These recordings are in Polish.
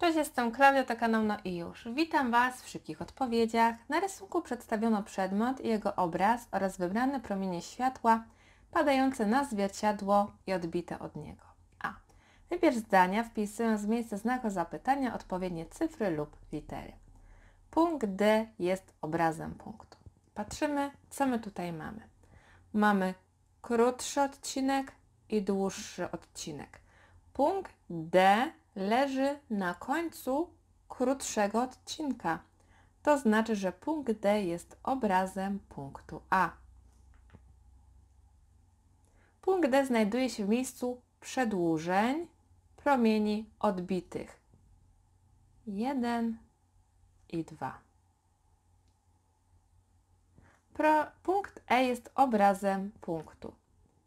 Cześć, jestem Klaudia, to No i już. Witam Was w szybkich odpowiedziach. Na rysunku przedstawiono przedmiot i jego obraz oraz wybrane promienie światła padające na zwierciadło i odbite od niego. A. Wybierz zdania, wpisując w miejsce znaku zapytania odpowiednie cyfry lub litery. Punkt D jest obrazem punktu. Patrzymy, co my tutaj mamy. Mamy krótszy odcinek i dłuższy odcinek. Punkt D leży na końcu krótszego odcinka. To znaczy, że punkt D jest obrazem punktu A. Punkt D znajduje się w miejscu przedłużeń promieni odbitych. 1 i 2. Pro, punkt E jest obrazem punktu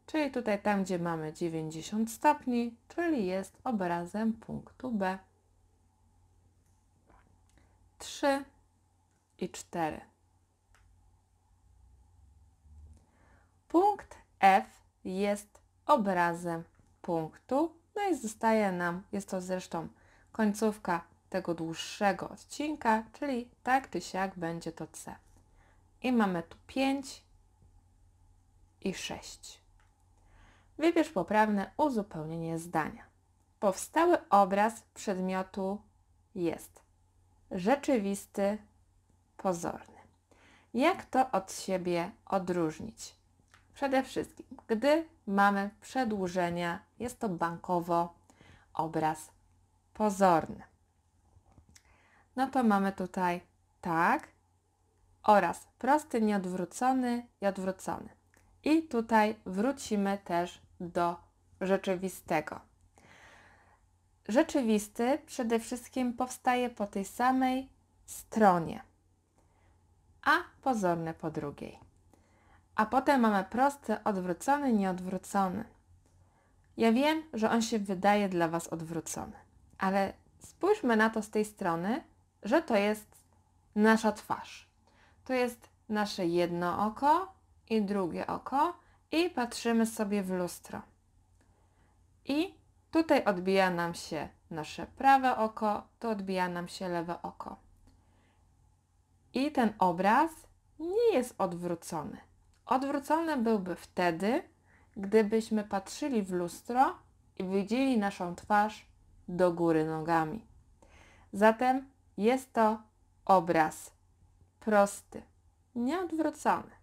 czyli tutaj tam, gdzie mamy 90 stopni, czyli jest obrazem punktu B. 3 i 4. Punkt F jest obrazem punktu, no i zostaje nam, jest to zresztą końcówka tego dłuższego odcinka, czyli tak czy siak będzie to C. I mamy tu 5 i 6. Wybierz poprawne uzupełnienie zdania. Powstały obraz przedmiotu jest rzeczywisty, pozorny. Jak to od siebie odróżnić? Przede wszystkim, gdy mamy przedłużenia, jest to bankowo obraz pozorny. No to mamy tutaj tak oraz prosty, nieodwrócony i odwrócony. I tutaj wrócimy też do rzeczywistego. Rzeczywisty przede wszystkim powstaje po tej samej stronie, a pozorny po drugiej. A potem mamy prosty, odwrócony, nieodwrócony. Ja wiem, że on się wydaje dla Was odwrócony, ale spójrzmy na to z tej strony, że to jest nasza twarz. To jest nasze jedno oko i drugie oko, i patrzymy sobie w lustro. I tutaj odbija nam się nasze prawe oko, tu odbija nam się lewe oko. I ten obraz nie jest odwrócony. Odwrócony byłby wtedy, gdybyśmy patrzyli w lustro i widzieli naszą twarz do góry nogami. Zatem jest to obraz prosty, nieodwrócony.